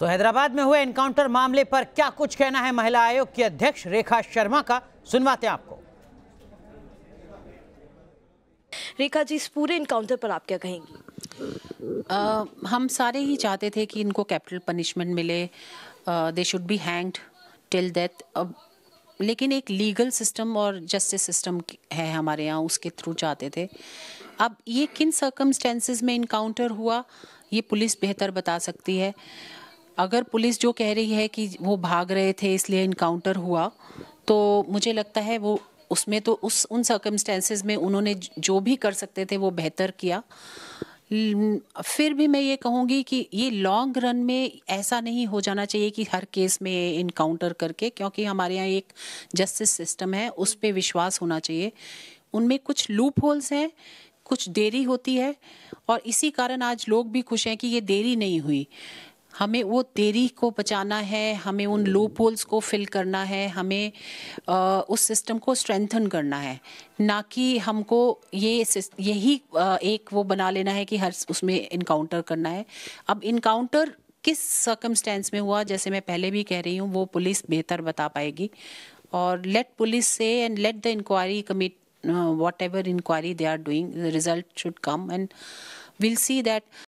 तो हैदराबाद में हुए एनकाउंटर मामले पर क्या कुछ कहना है महिला आयोग की अध्यक्ष रेखा शर्मा का सुनवाते हैं आपको रेखा जी इस पूरे इनकाउंटर पर आप क्या कहेंगी आ, हम सारे ही चाहते थे कि इनको कैपिटल पनिशमेंट मिले they should be hanged till death लेकिन एक लीगल सिस्टम और जस्टिस सिस्टम है हमारे यहाँ उसके थ्रू चाहते थे अब ये किन सर्कमस्टेंसेज में इनकाउंटर हुआ ये पुलिस बेहतर बता सकती है अगर पुलिस जो कह रही है कि वो भाग रहे थे इसलिए इनकाउंटर हुआ तो मुझे लगता है वो उसमें तो उस उन सर्कमस्टेंसेज में उन्होंने जो भी कर सकते थे वो बेहतर किया फिर भी मैं ये कहूँगी कि ये लॉन्ग रन में ऐसा नहीं हो जाना चाहिए कि हर केस में इनकाउंटर करके क्योंकि हमारे यहाँ एक जस्टिस सिस्टम है उस पर विश्वास होना चाहिए उनमें कुछ लूप होल्स हैं कुछ देरी होती है और इसी कारण आज लोग भी खुश हैं कि ये देरी नहीं हुई हमें वो देरी को बचाना है हमें उन लूप होल्स को फिल करना है हमें आ, उस सिस्टम को स्ट्रेंथन करना है ना कि हमको ये यही एक वो बना लेना है कि हर उसमें इनकाउंटर करना है अब इनकाउंटर किस सर्कमस्टेंस में हुआ जैसे मैं पहले भी कह रही हूँ वो पुलिस बेहतर बता पाएगी और लेट पुलिस से and let the inquiry commit whatever inquiry they are doing result should come and will see that